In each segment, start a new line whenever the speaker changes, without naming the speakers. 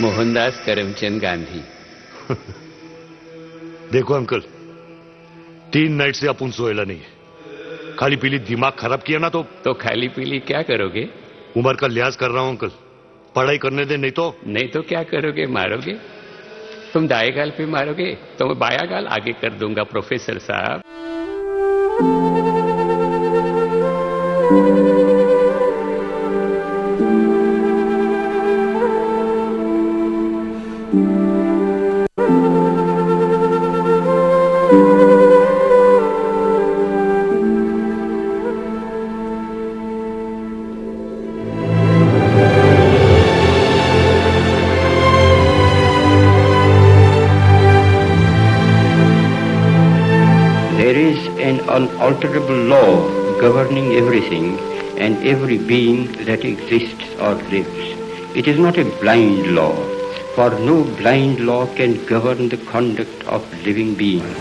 मोहनदास करमचंद गांधी देखो अंकल तीन नाइट से अपन सोएला नहीं है खाली पीली दिमाग खराब किया ना तो तो खाली पीली क्या करोगे उम्र का लिहाज कर रहा हूं अंकल पढ़ाई करने दे नहीं तो
नहीं तो क्या करोगे मारोगे तुम दाए गाल पे मारोगे तो मैं बाया गाल आगे कर दूंगा प्रोफेसर साहब every being that exists or lives. It is not a blind law, for no blind law can govern the conduct of living beings.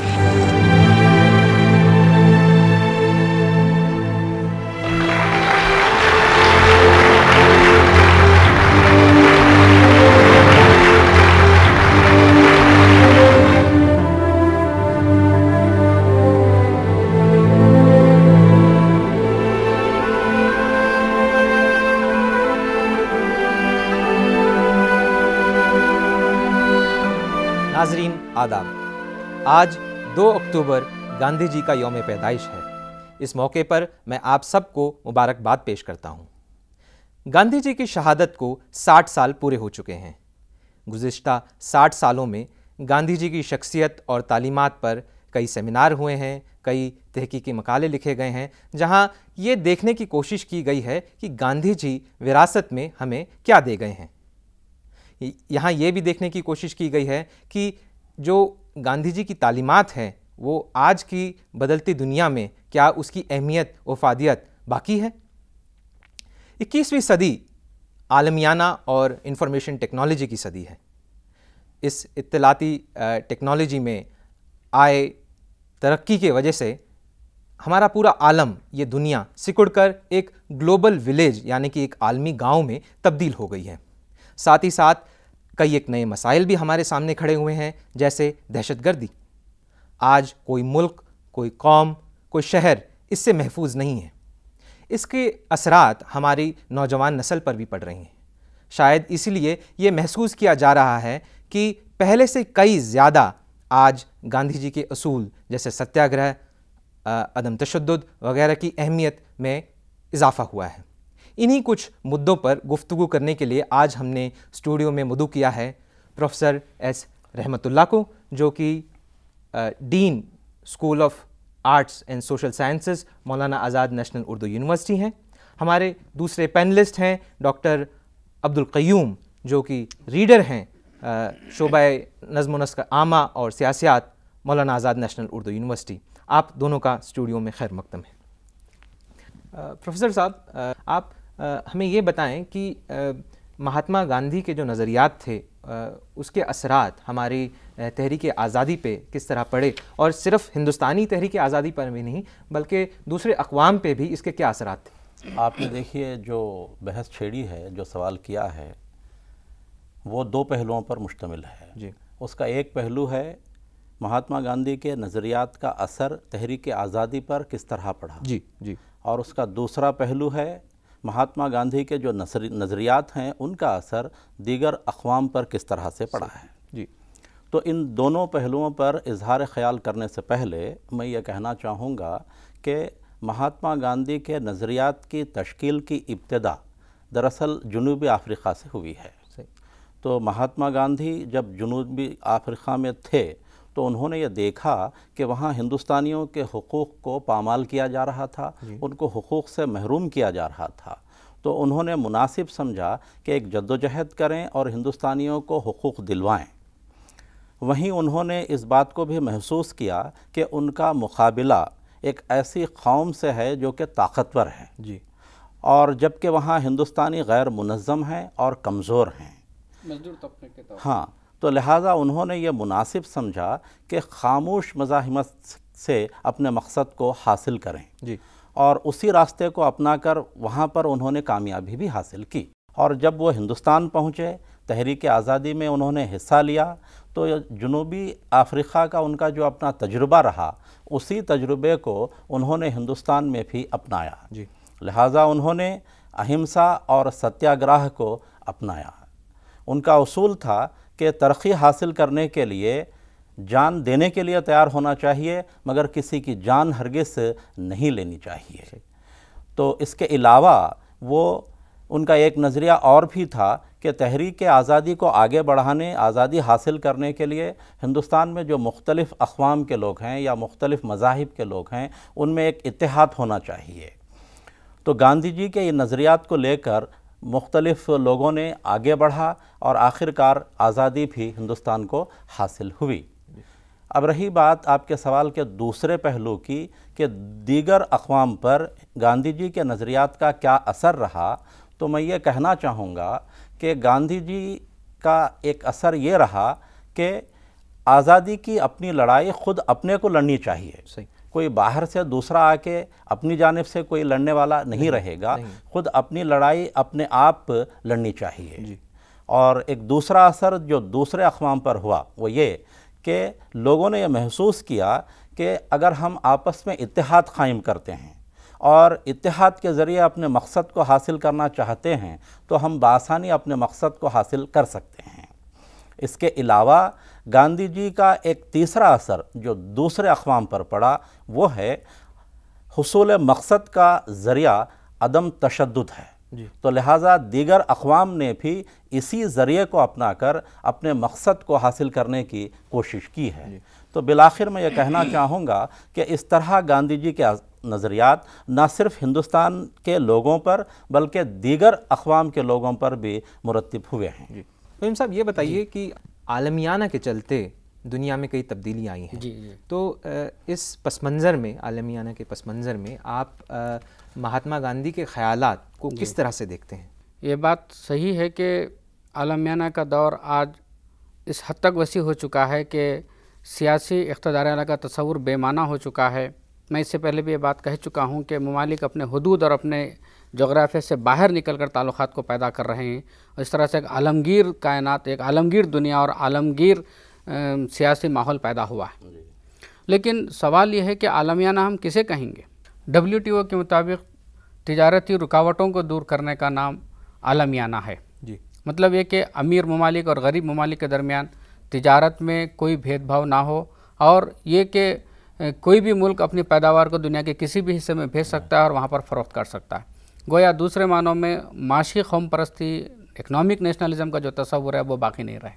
Gandhi जी का योम पैदाइश है इस मौके पर मैं आप सबको मुबारकबाद पेश करता हूँ गांधी जी की शहादत को 60 साल पूरे हो चुके हैं गुज्त 60 सालों में गांधी जी की शख्सियत और तालीमत पर कई सेमिनार हुए हैं कई तहकीकी मकाले लिखे गए हैं जहां ये देखने की कोशिश की गई है कि गांधी जी विरासत में हमें क्या दे गए हैं यहाँ ये भी देखने की कोशिश की गई है कि जो गांधी जी की तालीमत हैं वो आज की बदलती दुनिया में क्या उसकी अहमियत वफादियत बाकी है 21वीं सदी आलमियाना और इंफॉर्मेशन टेक्नोलॉजी की सदी है इस इतलाती टेक्नोलॉजी में आए तरक्की के वजह से हमारा पूरा आलम ये दुनिया सिकुड़कर कर एक ग्लोबल विलेज यानी कि एक आलमी गांव में तब्दील हो गई है साथ ही साथ कई एक नए मसाइल भी हमारे सामने खड़े हुए हैं जैसे दहशतगर्दी आज कोई मुल्क कोई कौम कोई शहर इससे महफूज नहीं है इसके असरात हमारी नौजवान नस्ल पर भी पड़ रही हैं शायद इसलिए ये महसूस किया जा रहा है कि पहले से कई ज़्यादा आज गांधी जी के असूल जैसे सत्याग्रह अदम तशद वगैरह की अहमियत में इजाफ़ा हुआ है इन्हीं कुछ मुद्दों पर गुफ्तु करने के लिए आज हमने स्टूडियो में मदु किया है प्रोफेसर एस रहमतुल्ला को जो कि dean school of arts and social sciences Maulana Azad national Urdu university हैं हमारे दूसरे पैनलिस्ट हैं डॉक्टर अब्दुल क़यूम जो कि रीडर हैं uh, शोबा नज़म नस्क आमा और सियासियात मौलाना आज़ाद नेशनल उर्दू यूनिवर्सिटी आप दोनों का स्टूडियो में खैर मकदम है uh, प्रोफेसर साहब uh, आप आ, हमें ये बताएं कि आ, महात्मा गांधी के जो नज़रियात थे आ, उसके असरात हमारी तहरीक आज़ादी पे किस तरह पड़े और सिर्फ हिंदुस्तानी तहरीक आज़ादी पर भी नहीं बल्कि दूसरे अकवाम पे भी इसके क्या असर थे
आपने देखिए जो बहस छेड़ी है जो सवाल किया है वो दो पहलुओं पर मुश्तमिल है जी उसका एक पहलू है महात्मा गांधी के नज़रियात का असर तहरीक आज़ादी पर किस तरह पड़ा जी जी और उसका दूसरा पहलू है महात्मा गांधी के जो नज़रियात हैं उनका असर दीगर अकवाम पर किस तरह से पड़ा है तो इन दोनों पहलुओं पर इजहार ख्याल करने से पहले मैं ये कहना चाहूँगा कि महात्मा गांधी के नज़रियात की तश्कील की इब्तदा दरअसल जनूबी अफ्रीका से हुई है तो महात्मा गांधी जब जनूबी अफ्रीका में थे तो उन्होंने ये देखा कि वहाँ हिंदुस्तानियों के हकूक़ को पामाल किया जा रहा था उनको हकूक़ से महरूम किया जा रहा था तो उन्होंने मुनासिब समझा कि एक जद्दोजहद करें और हिंदुस्तानियों को हकूक़ दिलवाएं वहीं उन्होंने इस बात को भी महसूस किया कि उनका मुकाबला एक ऐसी कौम से है जो कि ताकतवर है जी और जबकि वहाँ हिंदुस्तानी गैर मुनज़म हैं और कमज़ोर हैं हाँ तो लिहाजा उन्होंने ये मुनासिब समझा कि खामोश मज़ामत से अपने मकसद को हासिल करें जी और उसी रास्ते को अपना कर वहाँ पर उन्होंने कामयाबी भी हासिल की और जब वो हिंदुस्तान पहुँचे तहरीक आज़ादी में उन्होंने हिस्सा लिया तो जनूबी अफ्रीका का उनका जो अपना तजुर्बा रहा उसी तजुर्बे को उन्होंने हिंदुस्तान में भी अपनाया जी लिहाजा उन्होंने अहिंसा और सत्याग्रह को अपनाया उनका उसूल था कि तरक्की हासिल करने के लिए जान देने के लिए तैयार होना चाहिए मगर किसी की जान हरगिज़ नहीं लेनी चाहिए तो इसके अलावा वो उनका एक नज़रिया और भी था कि तहरीक आज़ादी को आगे बढ़ाने आज़ादी हासिल करने के लिए हिंदुस्तान में जो मुख्तलिफ़ अकवाम के लोग हैं या मुख्तलिफ़ मजाहब के लोग हैं उनमें एक इतिहाद होना चाहिए तो गांधी जी के ये नज़रियात को लेकर मुख्तलिफ़ लोगों ने आगे बढ़ा और आखिरकार आज़ादी भी हिंदुस्तान को हासिल हुई अब रही बात आपके सवाल के दूसरे पहलू की कि दीगर अकवाम पर गांधी जी के नज़रियात का क्या असर रहा तो मैं ये कहना चाहूँगा कि गांधी जी का एक असर ये रहा कि आज़ादी की अपनी लड़ाई खुद अपने को लड़नी चाहिए सही कोई बाहर से दूसरा आके अपनी जानब से कोई लड़ने वाला नहीं, नहीं रहेगा नहीं। खुद अपनी लड़ाई अपने आप लड़नी चाहिए और एक दूसरा असर जो दूसरे अखवाम पर हुआ वो ये कि लोगों ने यह महसूस किया कि अगर हम आपस में इतिहाद कायम करते हैं और इतिहाद के ज़रिए अपने मकसद को हासिल करना चाहते हैं तो हम बासानी अपने मकसद को हासिल कर सकते हैं इसके अलावा गांधी जी का एक तीसरा असर जो दूसरे अखवाम पर पड़ा वो है हसूल मकसद का ज़रिया अदम तशद है तो लिहाजा दीगर अकवाम ने भी इसी ज़रिए को अपना कर अपने मकसद को हासिल करने की कोशिश की है तो बिलाखिर मैं ये कहना चाहूँगा कि इस तरह गांधी जी के नज़रियात न सिर्फ हिंदुस्तान के लोगों पर बल्कि दीगर अकवाम के लोगों पर भी मुरतब हुए हैं जी तो
साहब ये बताइए कि आलमियाना के चलते दुनिया में कई तब्दीलियाँ आई हैं जी, जी. तो इस पस मंज़र में आलमियाना के पस मंज़र में आप महात्मा गांधी के
ख्याल को किस तरह से देखते हैं ये बात सही है कि आलमियाना का दौर आज इस हद तक वसी हो चुका है कि सियासी इकतदाराना का तस्वूर बेमाना हो चुका है मैं इससे पहले भी ये बात कह चुका हूँ कि ममालिक अपने हदूद और अपने जोग्राफे से बाहर निकल कर ताल्लुक़ को पैदा कर रहे हैं इस तरह से एक आलमगीर कायनत एक आलमगीर दुनिया और आलमगीर सियासी माहौल पैदा हुआ है लेकिन सवाल यह है कि आलमियाना हम किसे कहेंगे डब्ल्यू के मुताबिक तजारती रुकावटों को दूर करने का नाम आलमियाना है जी मतलब ये कि अमीर ममालिक और गरीब ममालिक के दरमियान तजारत में कोई भेदभाव ना हो और ये कि कोई भी मुल्क अपनी पैदावार को दुनिया के किसी भी हिस्से में भेज सकता है और वहाँ पर फ़रोख्त कर सकता है गोया दूसरे मानों में माशी कौम परस्ती इकनॉमिक नेशनलिज़म का जो तस्वुर है वो बाकी नहीं रहे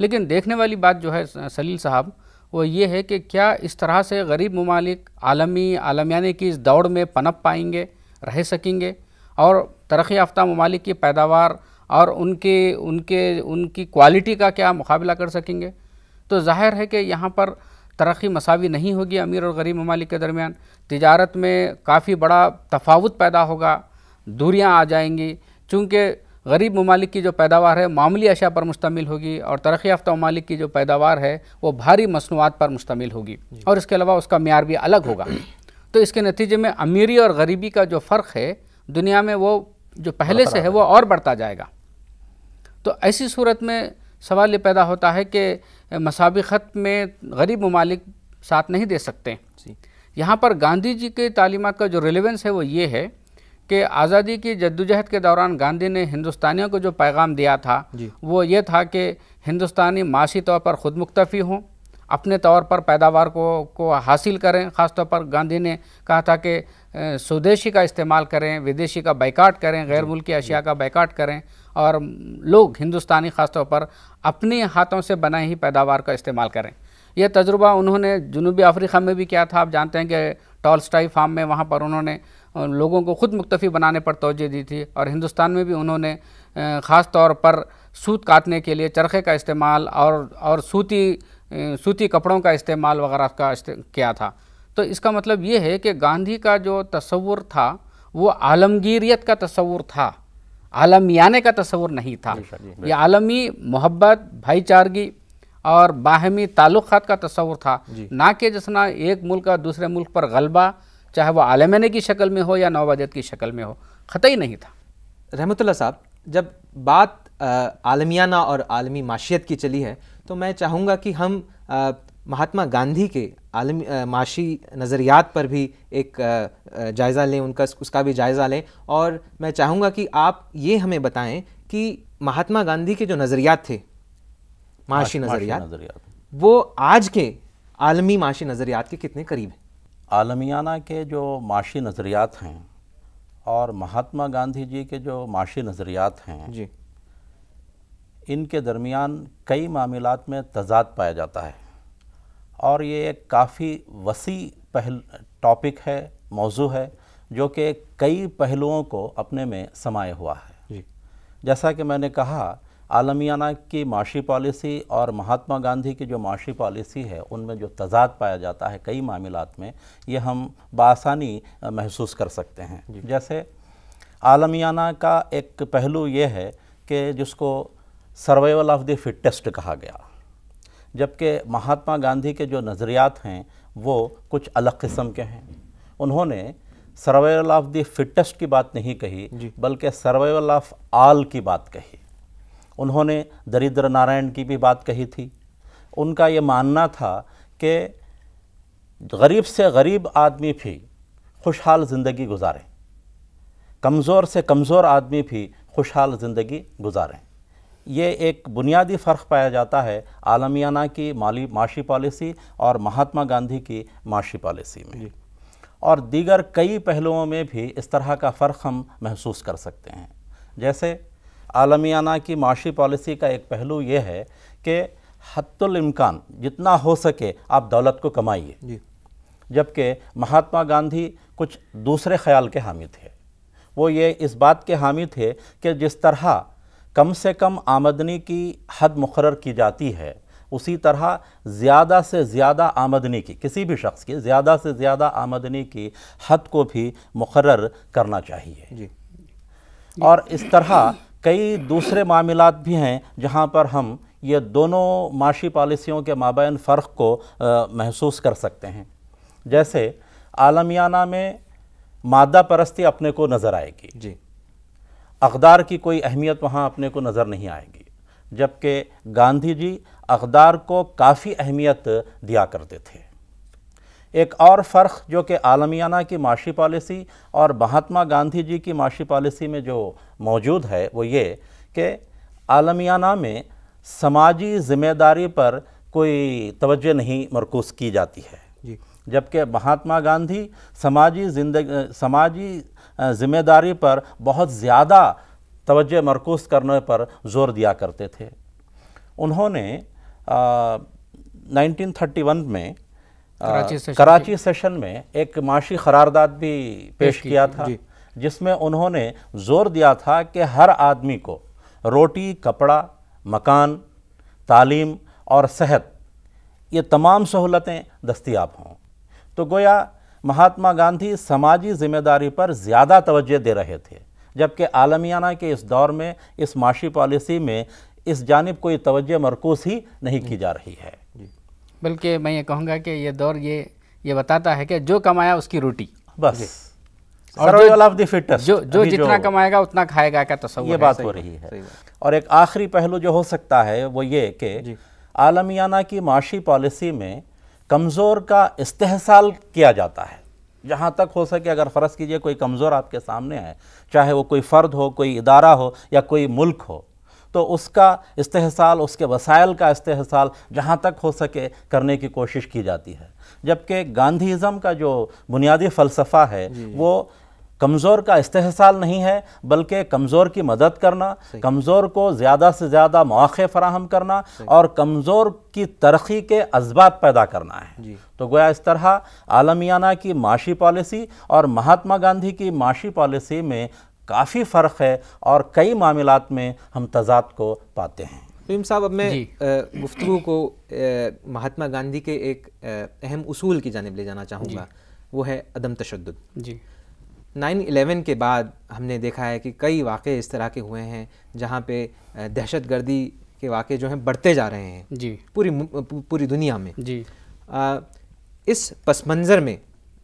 लेकिन देखने वाली बात जो है सलील साहब वो ये है कि क्या इस तरह से गरीब ममालिक आलमी आलमियाने की इस दौड़ में पनप पाएंगे रह सकेंगे और तरक् याफ्ता ममालिक की पैदावार और उनके उनके उनकी क्वालिटी का क्या मुकाबला कर सकेंगे तो जाहिर है कि यहाँ पर तरक्की मसावी नहीं होगी अमीर और गरीब ममालिक के दरमियान तजारत में काफ़ी बड़ा तफावत पैदा होगा दूरियाँ आ जाएंगी चूँकि गरीब ममालिक की जो पैदावार है मामूली अशा पर मुश्तमिल होगी और तरक् याफ्ता ममालिक की जो पैदावार है वो भारी मसनूआत पर मुश्तमिल होगी और इसके अलावा उसका मैार भी अलग होगा तो इसके नतीजे में अमीरी और गरीबी का जो फ़र्क है दुनिया में वो जो पहले से है वो और बढ़ता जाएगा तो ऐसी सूरत में सवाल ये पैदा होता है कि मसाबिकत में गरीब ममालिक साथ नहीं दे सकते यहाँ पर गांधी जी के तालीमत का जो रिलेवेंस है वो ये है कि आज़ादी की जद्दोजहद के दौरान गांधी ने हिंदुस्तानियों को जो पैगाम दिया था वो ये था कि हिंदुस्तानी माशी तौर पर खुद मुख्तफ़ी हों अपने तौर पर पैदावार को को हासिल करें ख़ास पर गांधी ने कहा था कि स्वदेशी का इस्तेमाल करें विदेशी का बैकाट करें गैर मुल्की अशिया का बैकाट करें और लोग हिंदुस्तानी ख़ासतौर पर अपने हाथों से बनाई ही पैदावार का इस्तेमाल करें यह तजुर्बा उन्होंने जनूबी अफ्रीका में भी किया था आप जानते हैं कि टॉल स्टाई फार्म में वहाँ पर उन्होंने लोगों को ख़ुद मुक्तफ़ी बनाने पर तोजह दी थी और हिंदुस्तान में भी उन्होंने ख़ास तौर पर सूत काटने के लिए चरखे का इस्तेमाल और और सूती सूती कपड़ों का इस्तेमाल वगैरह का किया था तो इसका मतलब ये है कि गांधी का जो तस्वुर था वो आलमगीरियत का तस्वुर था आलमियाने का तस्वुर नहीं था ये आलमी मोहब्बत भाईचारगी और बाहमी ताल्लुक़ का तस्वुर था ना कि जिसना एक मुल्क का दूसरे मुल्क पर गलबा चाहे वह आलमने की शक्ल में हो या नौवादत की शक्ल में हो ख़तई नहीं था रहमतुल्ला साहब जब बात आलमियाना और
आलमी माशियत की चली है तो मैं चाहूँगा कि हम महात्मा गांधी के आलमी माशी नज़रियात पर भी एक जायज़ा लें उनका उसका भी जायज़ा लें और मैं चाहूँगा कि आप ये हमें बताएं कि महात्मा गांधी के जो नज़रियात
थे माशी नज़रियात वो आज के आलमी माशी नज़रियात के कितने करीब हैं आलमियाना के जो माशी नज़रियात हैं और महात्मा गांधी जी के जो माशी नज़रियात हैं जी इनके दरमियान कई मामलों में तजाद पाया जाता है और ये एक काफ़ी वसी पहल टॉपिक है मौजू है जो कि कई पहलुओं को अपने में समाये हुआ है जी जैसा कि मैंने कहा आलमियाना की माशी पॉलिसी और महात्मा गांधी की जो माशी पॉलिसी है उनमें जो तजाद पाया जाता है कई मामलों में ये हम बासानी महसूस कर सकते हैं जैसे आलमियाना का एक पहलू ये है कि जिसको सर्वाइवल ऑफ द फिटेस्ट कहा गया जबकि महात्मा गांधी के जो नज़रियात हैं वो कुछ अलग किस्म के हैं उन्होंने सर्वाइवल ऑफ द फिटेस्ट की बात नहीं कही बल्कि सर्वाइवल ऑफ आल की बात कही उन्होंने दरिद्र नारायण की भी बात कही थी उनका ये मानना था कि गरीब से गरीब आदमी भी खुशहाल ज़िंदगी गुजारें कमज़ोर से कमज़ोर आदमी भी खुशहाल ज़िंदगी गुजारें ये एक बुनियादी फ़र्क पाया जाता है आलमियाना की माली माशी पॉलिसी और महात्मा गांधी की माशी पॉलिसी में और दीगर कई पहलुओं में भी इस तरह का फ़र्क हम महसूस कर सकते हैं जैसे आलमियाना की माशी पॉलिसी का एक पहलू यह है कि हतुलमकान जितना हो सके आप दौलत को कमाइए जबकि महात्मा गांधी कुछ दूसरे ख्याल के हामी थे वो ये इस बात के हामी थे कि जिस तरह कम से कम आमदनी की हद मुकर की जाती है उसी तरह ज़्यादा से ज़्यादा आमदनी की किसी भी शख्स की ज़्यादा से ज़्यादा आमदनी की हद को भी मुकर करना चाहिए जी। और इस तरह कई दूसरे मामला भी हैं जहाँ पर हम ये दोनों माशी पॉलिसियों के माबैन फ़र्क को महसूस कर सकते हैं जैसे आलमियाना में मादा परस्ती अपने को नज़र आएगी जी अकदार की कोई अहमियत वहाँ अपने को नज़र नहीं आएगी जबकि गांधी जी अकदार को काफ़ी अहमियत दिया करते थे एक और फ़र्क जो कि आलमियाना की माशी पॉलिसी और महात्मा गांधी जी की माशी पॉलिसी में जो मौजूद है वो ये कि आलमियाना में समाजी ज़िम्मेदारी पर कोई तवज्जो नहीं मरकूज की जाती है जी जबकि महात्मा गांधी समाजी जिंदगी समाजी ज़िम्मेदारी पर बहुत ज़्यादा तवज्जो मरकूज करने पर जोर दिया करते थे उन्होंने आ, 1931 में कराची सेशन, कराची सेशन में एक माशी करारदाद भी पेश किया था जिसमें उन्होंने जोर दिया था कि हर आदमी को रोटी कपड़ा मकान तालीम और सेहत ये तमाम सहूलतें दस्तियाब हों तो गोया महात्मा गांधी समाजी जिम्मेदारी पर ज़्यादा तोज्ह दे रहे थे जबकि आलमियाना के इस दौर में इस माशी पॉलिसी में इस जानब कोई तवज्जो मरकूस ही नहीं की जा रही है
बल्कि मैं ये कहूँगा कि ये दौर ये ये बताता है कि जो कमाया उसकी रोटी बस
और ऑफ जो जो जितना जो, कमाएगा उतना खाएगा क्या तस्वीर ये बात हो रही है और एक आखिरी पहलू जो हो सकता है वो ये कि आलमियाना की माशी पॉलिसी में कमज़ोर का इस्तेसाल किया जाता है जहाँ तक हो सके अगर फ़र्ज़ कीजिए कोई कमज़ोर आपके सामने आए चाहे वो कोई फ़र्द हो कोई इदारा हो या कोई मुल्क हो तो उसका इस्तेसाल उसके वसायल का इस्तेसाल जहाँ तक हो सके करने की कोशिश की जाती है जबकि गांधीज़म का जो बुनियादी फ़लसफ़ा है वो कमज़ोर का इस्तेसाल नहीं है बल्कि कमज़ोर की मदद करना कमज़ोर को ज़्यादा से ज़्यादा मौक़े फ़राहम करना और कमज़ोर की तरक्की के इसबाब पैदा करना है तो गोया इस तरह आलमियाना की माशी पॉलिसी और महात्मा गांधी की माशी पॉलिसी में काफ़ी फ़र्क है और कई मामला में हम तजाद को पाते हैं मीम
साहब अब मैं गुफ्तु को महात्मा गांधी के एक अहम उसूल की जानब ले जाना चाहूँगा वो है अदम तशद जी नाइन एलेवन के बाद हमने देखा है कि कई वाक़े इस तरह के हुए हैं जहाँ पे दहशत गर्दी के वाक़े जो हैं बढ़ते जा रहे हैं जी पूरी पूरी दुनिया में जी आ, इस पस मंज़र में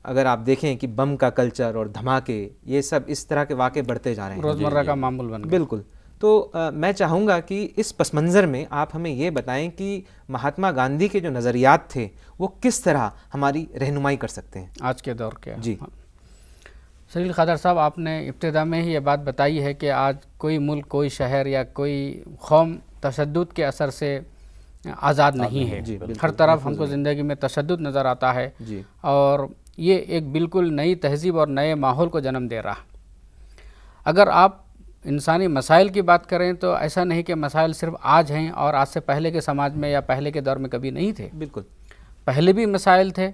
अगर आप देखें कि बम का कल्चर और धमाके ये सब इस तरह के वाक़े बढ़ते जा रहे हैं रोज़मर्रा का मामूल बन बिल्कुल तो आ, मैं चाहूँगा कि इस पस मंज़र में आप हमें ये बताएं कि महात्मा गांधी के जो नज़रियात थे वो किस तरह हमारी
रहनुमाई कर सकते हैं आज के दौर के जी सलील हाँ। खादर साहब आपने इब्तदा में ही ये बात बताई है कि आज कोई मुल्क कोई शहर या कोई कौम तशद के असर से आज़ाद नहीं है हर तरफ हमको ज़िंदगी में तशद नज़र आता है और ये एक बिल्कुल नई तहजीब और नए माहौल को जन्म दे रहा अगर आप इंसानी मसाइल की बात करें तो ऐसा नहीं कि मसाइल सिर्फ आज हैं और आज से पहले के समाज में या पहले के दौर में कभी नहीं थे बिल्कुल पहले भी मसाइल थे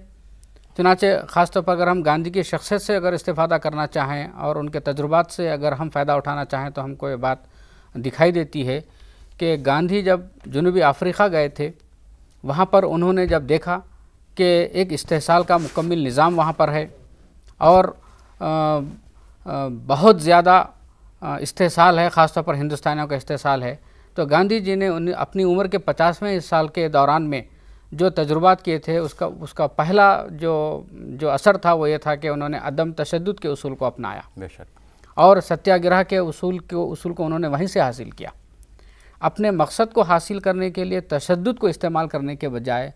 चुनाचे ख़ासतौर पर अगर हम गांधी की शख्सियत से अगर इस्तीफ़ा करना चाहें और उनके तजुर्बात से अगर हम फ़ायदा उठाना चाहें तो हमको ये बात दिखाई देती है कि गांधी जब जनूबी अफ्रीका गए थे वहाँ पर उन्होंने जब देखा के एक इस्तेसाल का मुकम्मल निज़ाम वहाँ पर है और बहुत ज़्यादा इस्तेसाल है ख़ासतौर पर हिंदुस्तानियों का इस्तेसाल है तो गांधी जी ने उन अपनी उम्र के पचासवें साल के दौरान में जो तजुर्बात किए थे उसका उसका पहला जो जो असर था वो ये था कि उन्होंने अदम तशद के असूल को अपनाया बेशक और सत्याग्रह के असूल के असूल को उन्होंने वहीं से हासिल किया अपने मकसद को हासिल करने के लिए तशद को इस्तेमाल करने के बजाय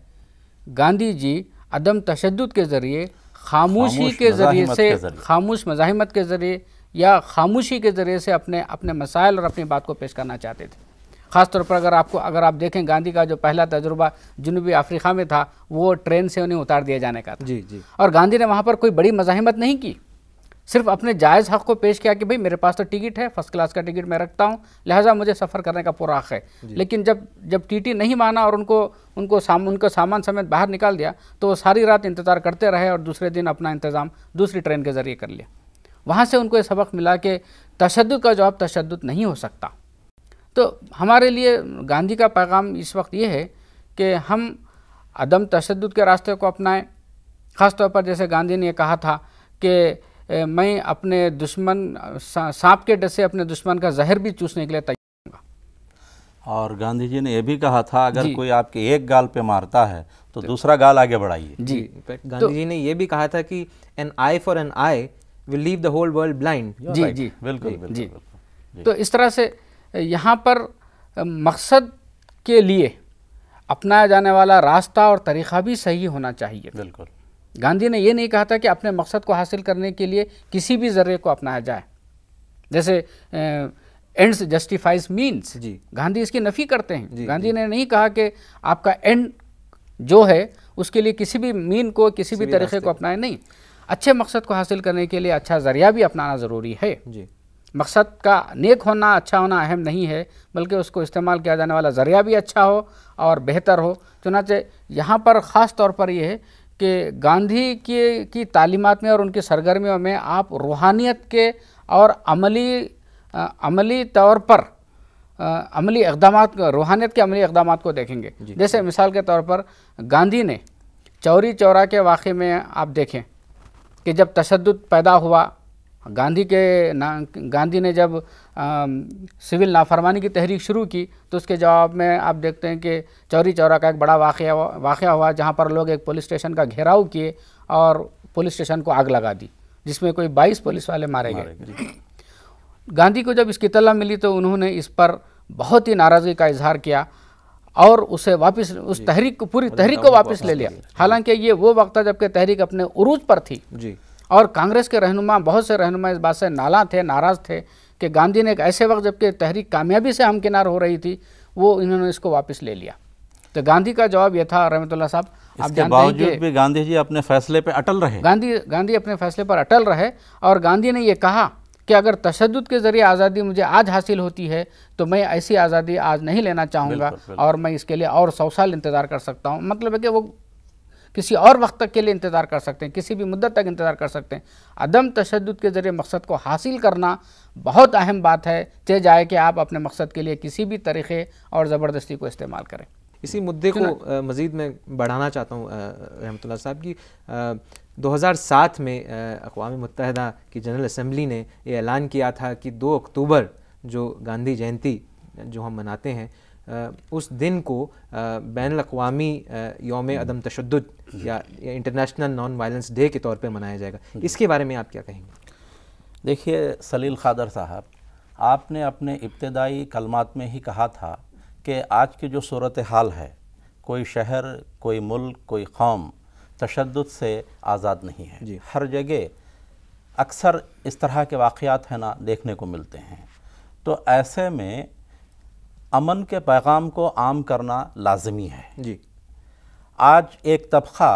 गांधी जी अदम तशद के ज़रिए खामोशी के ज़रिए से खामोश मज़ामत के ज़रिए या खामोशी के ज़रिए से अपने अपने मसाइल और अपनी बात को पेश करना चाहते थे ख़ासतौर पर अगर आपको अगर आप देखें गांधी का जो पहला तजुर्बा जनूबी अफ्रीका में था वो ट्रेन से उन्हें उतार दिया जाने का था जी जी और गांधी ने वहाँ पर कोई बड़ी मज़ामत नहीं की सिर्फ अपने जायज़ हक़ को पेश किया कि भाई मेरे पास तो टिकट है फर्स्ट क्लास का टिकट मैं रखता हूँ लिहाजा मुझे सफ़र करने का पूरा हक़ है लेकिन जब जब टीटी नहीं माना और उनको उनको साम उनका सामान समेत बाहर निकाल दिया तो वो सारी रात इंतज़ार करते रहे और दूसरे दिन अपना इंतज़ाम दूसरी ट्रेन के ज़रिए कर लिया वहाँ से उनको ये सबक मिला कि तशद का जवाब तशद नहीं हो सकता तो हमारे लिए गांधी का पैगाम इस वक्त ये है कि हम अदम तशद के रास्ते को अपनाएं ख़ासतौर पर जैसे गांधी ने कहा था कि मैं अपने दुश्मन सांप के डर से अपने दुश्मन का जहर भी चूसने के लिए तैयार हूँ
और गांधी जी ने यह भी कहा था अगर कोई आपके एक गाल पे मारता है तो, तो दूसरा गाल आगे बढ़ाइए जी तो गांधी
तो, जी ने यह भी कहा था कि an eye for an eye will leave the whole world blind जी जी
बिल्कुल जी, जी तो इस तरह से यहाँ पर मकसद के लिए अपनाया जाने वाला रास्ता और तरीका भी सही होना चाहिए बिल्कुल गांधी ने यह नहीं कहा था कि अपने मकसद को हासिल करने के लिए किसी भी ज़र्रे को अपनाया जाए जैसे एंड्स जस्टिफाइज मीन्स जी गांधी इसकी नफ़ी करते हैं गांधी ने नहीं कहा कि आपका एंड जो है उसके लिए किसी भी मीन को किसी भी तरीके को अपनाए नहीं अच्छे मकसद को हासिल करने के लिए अच्छा ज़रिया भी अपनाना ज़रूरी है जी मकसद का नेक होना अच्छा होना अहम नहीं है बल्कि उसको इस्तेमाल किया जाने वाला ज़रिया भी अच्छा हो और बेहतर हो चुनाचे यहाँ पर ख़ास तौर पर यह है कि गांधी के की तालीमत में और उनकी सरगर्मियों में आप रूहानियत के और अमली आ, अमली तौर पर आ, अमली इकदाम रूहानियत के अमली इकदाम को देखेंगे जैसे मिसाल के तौर पर गांधी ने चौरी चौरा के वाक़े में आप देखें कि जब तशद पैदा हुआ गांधी के ना गांधी ने जब आ, सिविल नाफरमानी की तहरीक शुरू की तो उसके जवाब में आप देखते हैं कि चौरी चौरा का एक बड़ा वाक़ वाक़ हुआ जहां पर लोग एक पुलिस स्टेशन का घेराव किए और पुलिस स्टेशन को आग लगा दी जिसमें कोई 22 पुलिस वाले मारे, मारे गए गांधी को जब इसकी तला मिली तो उन्होंने इस पर बहुत ही नाराज़गी का इजहार किया और उसे वापस उस तहरीक को पूरी तहरीक को वापस ले लिया हालांकि ये वो वक्त था जबकि तहरीक अपने उरूज पर थी जी और कांग्रेस के रहनुमा बहुत से रहनुमा इस बात से नाला थे नाराज़ थे कि गांधी ने एक ऐसे वक्त जबकि तहरीक कामयाबी से हमकिनार हो रही थी वो इन्होंने इसको वापस ले लिया तो गांधी का जवाब यह था रहमतुल्ला साहब इसके बावजूद
भी गांधी जी अपने फैसले पर अटल रहे
गांधी गांधी अपने फैसले पर अटल रहे और गांधी ने यह कहा कि अगर तशद के ज़रिए आज़ादी मुझे आज हासिल होती है तो मैं ऐसी आज़ादी आज नहीं लेना चाहूँगा और मैं इसके लिए और सौ साल इंतज़ार कर सकता हूँ मतलब है कि वो किसी और वक्त तक के लिए इंतज़ार कर सकते हैं किसी भी मुद्दत तक इंतज़ार कर सकते हैं अदम तशद के ज़रिए मकसद को हासिल करना बहुत अहम बात है चे जाए कि आप अपने मकसद के लिए किसी भी तरीक़े और ज़बरदस्ती को इस्तेमाल करें
इसी मुद्दे को मज़ीद मैं बढ़ाना चाहता हूँ रहमत साहब की 2007 में अकवा मुतहदा की जनरल असम्बली ने ये ऐलान किया था कि 2 अक्टूबर जो गांधी जयंती जो हम मनाते हैं उस दिन को बैन अवी योम अदम तशद या इंटरनेशनल
नॉन वायलेंस डे के तौर पर मनाया जाएगा इसके बारे में आप क्या कहेंगे देखिए सलील खादर साहब आपने अपने इब्तदाई कलमात में ही कहा था कि आज की जो सूरत हाल है कोई शहर कोई मुल्क कोई कौम तशद से आज़ाद नहीं है जी हर जगह अक्सर इस तरह के वाक़ हैं ना देखने को मिलते हैं तो ऐसे में अमन के पैगाम को आम करना लाजमी है जी आज एक तबका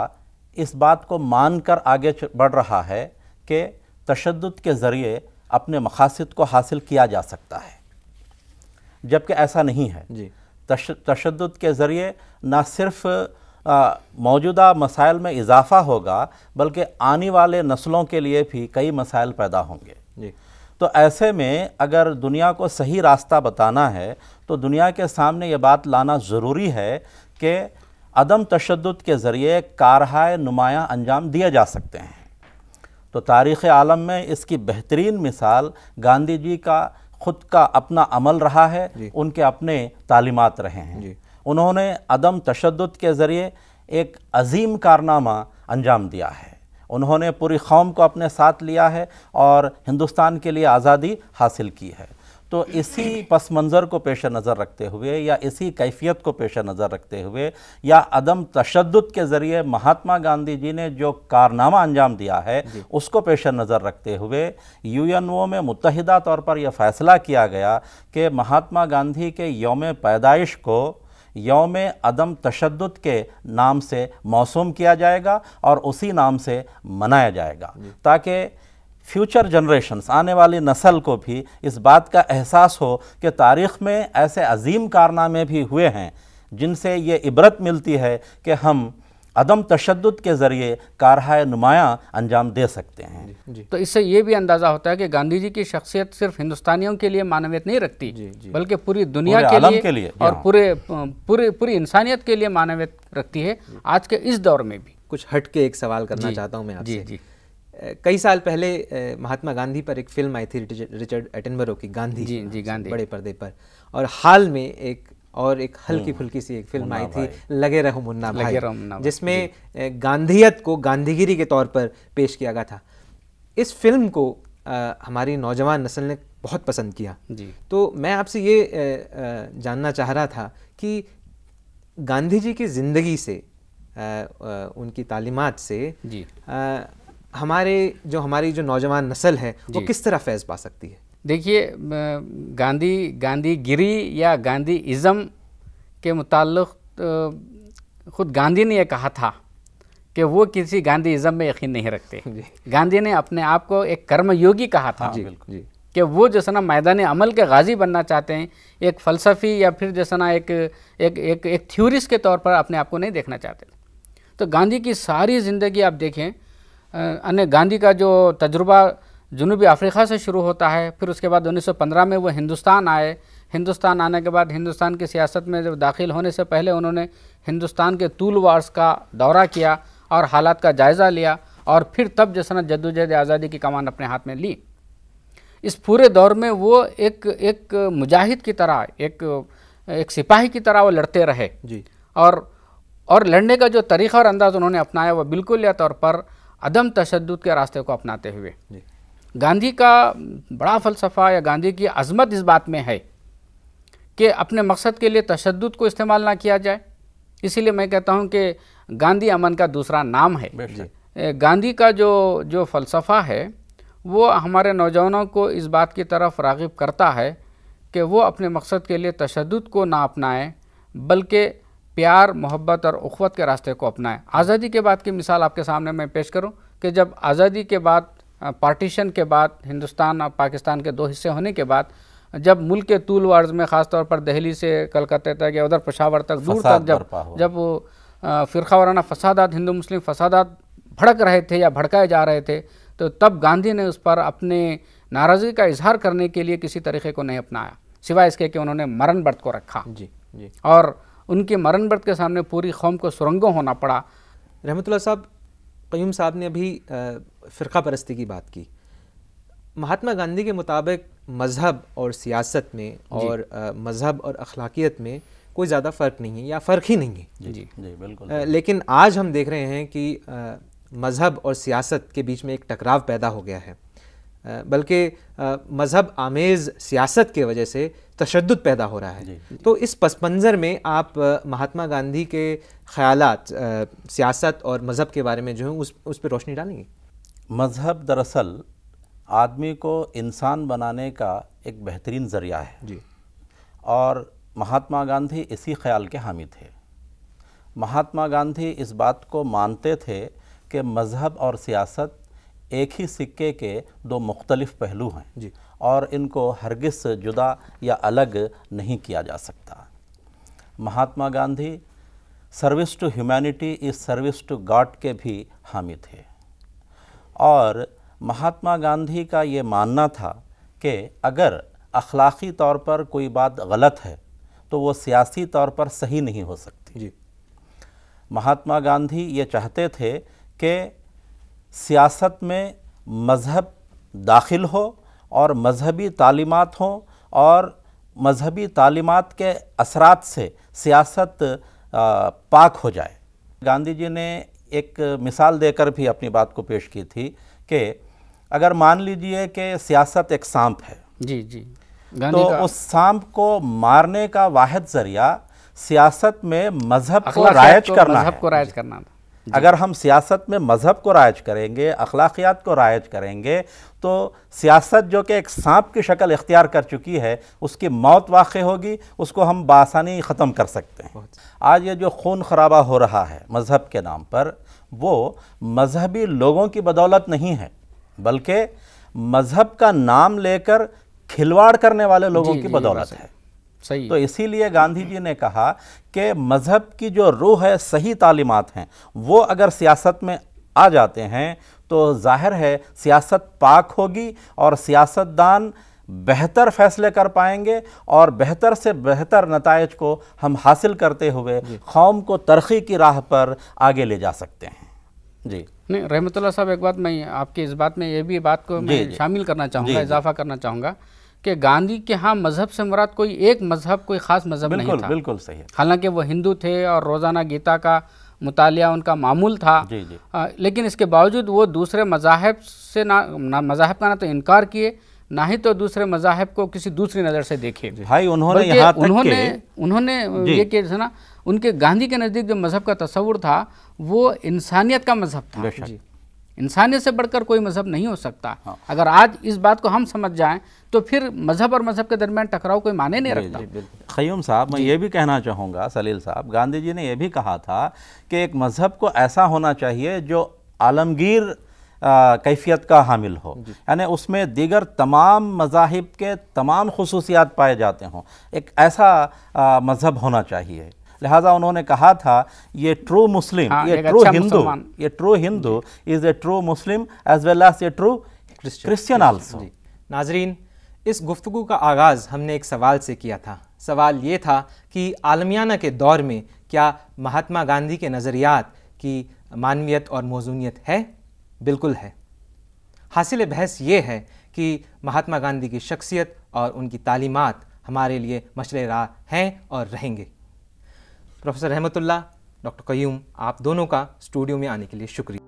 इस बात को मान कर आगे बढ़ रहा है कि तशद के ज़रिए अपने मकासद को हासिल किया जा सकता है जबकि ऐसा नहीं है जी तश तशद के ज़रिए ना सिर्फ़ मौजूदा मसाइल में इजाफ़ा होगा बल्कि आने वाले नस्लों के लिए भी कई मसाइल पैदा होंगे जी तो ऐसे में अगर दुनिया को सही रास्ता बताना है तो दुनिया के सामने ये बात लाना ज़रूरी है कि अदम तशद के ज़रिए कारहाय नुमायाँ अंजाम दिए जा सकते हैं तो तारीख़ आलम में इसकी बेहतरीन मिसाल गांधी जी का ख़ुद का अपना अमल रहा है उनके अपने तालीमत रहे हैं उन्होंने अदम तशद के ज़रिए एक अजीम कारनामा अंजाम दिया है उन्होंने पूरी कौम को अपने साथ लिया है और हिंदुस्तान के लिए आज़ादी हासिल की है तो इसी पस मंज़र को पेश नज़र रखते हुए या इसी कैफियत को पेश नज़र रखते हुए या अदम तशद के ज़रिए महात्मा गांधी जी ने जो कारनामा अंजाम दिया है उसको पेश नज़र रखते हुए यू एन ओ में मुतहदा तौर पर यह फ़ैसला किया गया कि महात्मा गांधी के योम पैदाइश को योम अदम तशद के नाम से मौसम किया जाएगा और उसी नाम से मनाया जाएगा ताकि फ्यूचर जनरेशन्स आने वाली नस्ल को भी इस बात का एहसास हो कि तारीख़ में ऐसे अजीम कारनामे भी हुए हैं जिनसे ये इबरत मिलती है कि हम अदम तशद के ज़रिए कारहाय नुमाया अंजाम दे सकते हैं जी, जी।
तो इससे ये भी अंदाज़ा होता है कि गांधी जी की शख्सियत सिर्फ हिंदुस्तानियों के लिए मानवियत नहीं रखती बल्कि पूरी दुनिया के, लिए के लिए और हाँ। पूरे पूरे पूरी इंसानियत के लिए मानवियत रखती है आज के इस दौर में भी कुछ हट के एक सवाल करना
चाहता हूँ मैं आपसे जी जी कई साल पहले महात्मा गांधी पर एक फिल्म आई थी रिचर्ड एटनबरो की गांधी जी जी गांधी बड़े पर्दे पर और हाल में एक और एक हल्की हम्म। फुल्की सी एक फिल्म आई थी लगे रहो मुन्ना भाई, जिसमें गांधीयत को गांधीगिरी के तौर पर पेश किया गया था इस फिल्म को आ, हमारी नौजवान नस्ल ने बहुत पसंद किया जी तो मैं आपसे ये जानना चाह रहा था कि गांधी जी की ज़िंदगी से आ, उनकी तालीमत से जी हमारे जो हमारी जो नौजवान नस्ल है वो किस तरह फैज़ पा सकती है
देखिए गांधी गांधी गिरी या गांधी इज़म के मुतल ख़ुद गांधी ने यह कहा था कि वो किसी गांधी इज़म में यकीन नहीं रखते गांधी ने अपने आप को एक कर्मयोगी कहा था जी, बिल्कुल जी। कि वो जो ना मैदान अमल के गाजी बनना चाहते हैं एक फ़लसफ़ी या फिर जो ना एक एक एक, एक थ्योरिस्ट के तौर पर अपने आप को नहीं देखना चाहते तो गांधी की सारी ज़िंदगी आप देखें અને ગાંધી કા જો તજરૂબા જનૂબી આફ્રિકા સે શુરુ હોતા હૈ ફિર ઉસકે બાદ 1915 મે વો હિન્દુસ્તાન આયે હિન્દુસ્તાન આને કે બાદ હિન્દુસ્તાન કે સિયાસત મે જો દાખિલ હોને સે પહેલે ઉનહોને હિન્દુસ્તાન કે તુલવાર્સ કા ડૌરા કિયા ઓર હાલત કા જાઈઝા લિયા ઓર ફિર તબ જસને જદદ જદ આઝાદી કી કમાન્ડ અપને હાથ મે લી ઇસ પૂરે દોર મે વો એક એક મુજાહિદ કે તરહ એક એક સૈપાઈ કે તરહ લડતે રહે જી ઓર ઓર લડને કા જો તરીકા ઓર અંદાઝ ઉનહોને અપનાયા વો બિલકુલ એ તੌਰ પર अदम तशद के रास्ते को अपनाते हुए गांधी का बड़ा फ़लसफ़ा या गांधी की अजमत इस बात में है कि अपने मकसद के लिए तशद को इस्तेमाल ना किया जाए इसीलिए मैं कहता हूँ कि गांधी अमन का दूसरा नाम है गांधी का जो जो फ़लसफ़ा है वो हमारे नौजवानों को इस बात की तरफ रागब करता है कि वो अपने मकसद के लिए तशद को ना अपनाएं बल्कि प्यार मोहब्बत और उखवत के रास्ते को अपनाएं आज़ादी के बाद की मिसाल आपके सामने मैं पेश करूं कि जब आज़ादी के बाद पार्टीशन के बाद हिंदुस्तान और पाकिस्तान के दो हिस्से होने के बाद जब मुल्क के तूल वर्ज में ख़ासतौर पर दहली से कलकत्ते तक या उधर पशावर तक दूर तक जब जब फ़िरका वाराना फसादात हिंदू मुस्लिम फसादात भड़क रहे थे या भड़काए जा रहे थे तो तब गांधी ने उस पर अपने नाराज़गी का इजहार करने के लिए किसी तरीके को नहीं अपनाया सिवाय इसके कि उन्होंने मरण व्रत को रखा जी जी और उनके मरण व्रत के सामने पूरी कौम को सुरंगों होना पड़ा रहमतुल्ला साहब क्यूम साहब ने अभी फ़िरका परस्ती की बात की महात्मा गांधी के मुताबिक
मज़हब और सियासत में और मज़हब और अखलाकियत में कोई ज़्यादा फ़र्क नहीं है या फ़र्क ही नहीं है जी जी, जी बिल्कुल लेकिन आज हम देख रहे हैं कि मज़हब और सियासत के बीच में एक टकराव पैदा हो गया है बल्कि मज़हब आमेज़ सियासत के वजह से तशद पैदा हो रहा है जी, जी। तो इस पस मंज़र में आप महात्मा गांधी के ख्याल सियासत और मज़हब के बारे में जो है उस उस पर
रोशनी डालेंगे मज़हब दरअसल आदमी को इंसान बनाने का एक बेहतरीन ज़रिया है जी और महात्मा गांधी इसी ख्याल के हामी थे महात्मा गांधी इस बात को मानते थे कि मज़हब और सियासत एक ही सिक्के के दो मुख्तलिफ पहलू हैं जी और इनको हरगिस जुदा या अलग नहीं किया जा सकता Mahatma Gandhi service to humanity इस सर्विस टू गॉड के भी हामी थे और महात्मा गांधी का ये मानना था कि अगर अखलाक़ी तौर पर कोई बात गलत है तो वो सियासी तौर पर सही नहीं हो सकती जी महात्मा गांधी ये चाहते थे कि सियासत में मज़हब दाखिल हो और मजहबी तालीमत हों और मजहबी तालीमत के असरात से सियासत पाक हो जाए गांधी जी ने एक मिसाल देकर भी अपनी बात को पेश की थी कि अगर मान लीजिए कि सियासत एक सांप है जी जी तो उस सांप को मारने का वाद ज़रिया सियासत में मज़हब को राइज करना मज़हब को राइज करना अगर हम सियासत में मज़हब को राइज करेंगे अखलाकियात को राइज करेंगे तो सियासत जो कि एक सांप की शक्ल इख्तियार कर चुकी है उसकी मौत वाक़ होगी उसको हम बासानी ख़त्म कर सकते हैं आज ये जो खून खराबा हो रहा है मज़हब के नाम पर वो मजहबी लोगों की बदौलत नहीं है बल्कि मज़हब का नाम लेकर खिलवाड़ करने वाले लोगों जी, की जी, बदौलत है सही तो इसीलिए गांधी जी ने कहा कि मज़हब की जो रूह है सही तालीमत हैं वो अगर सियासत में आ जाते हैं तो जाहिर है सियासत पाक होगी और सियासतदान बेहतर फैसले कर पाएंगे और बेहतर से बेहतर नतज को हम हासिल करते हुए कौम को तरक्की की राह पर आगे ले जा सकते हैं जी नहीं
रहमतुल्ला साहब एक बात मैं आपकी इस बात में ये भी बात को मैं शामिल करना चाहूँगा इजाफा करना चाहूँगा कि गांधी के यहाँ मजहब से मुराद कोई एक मजहब कोई ख़ास मजहब नहीं था बिल्कुल सही है हालांकि वो हिंदू थे और रोज़ाना गीता का मुताल उनका मामूल था जी जी। आ, लेकिन इसके बावजूद वो दूसरे मजाहब से ना, ना मजाहब का ना तो इनकार किए ना ही तो दूसरे मजाहब को किसी दूसरी नज़र से देखे भाई उन्होंने यहां तक उन्होंने उन्होंने ये किया ना उनके गांधी के नज़दीक जो मज़हब का तस्वुर था वो इंसानियत का मज़हब था इंसानियत से बढ़कर कोई मज़हब नहीं हो सकता हाँ। अगर आज इस बात को हम समझ जाएं तो फिर मज़हब और मज़हब के दरमियान टकराव कोई माने नहीं रखता
खयूम साहब मैं ये भी कहना चाहूँगा सलील साहब गांधी जी ने यह भी कहा था कि एक मज़हब को ऐसा होना चाहिए जो आलमगीर कैफियत का हामिल हो यानी उसमें दीगर तमाम मजाहब के तमाम खसूसियात पाए जाते हों एक ऐसा मज़हब होना चाहिए लिहाजा उन्होंने कहा था ये ट्रू मुस्लिम हाँ, ये ट्रू अच्छा हिंदू ये true Hindu is a true Muslim as well as a true Christian also नाजरीन इस
गुफ्तु का आगाज़ हमने एक सवाल से किया था सवाल ये था कि आलमियाना के दौर में क्या महात्मा गांधी के नज़रियात की मानवीत और मौजूनीत है बिल्कुल है हासिल बहस ये है कि महात्मा गांधी की शख्सियत और उनकी तालीमत हमारे लिए मशरे राह हैं और रहेंगे प्रोफेसर रहमतुल्ला डॉक्टर कयूम आप दोनों का स्टूडियो में आने के लिए शुक्रिया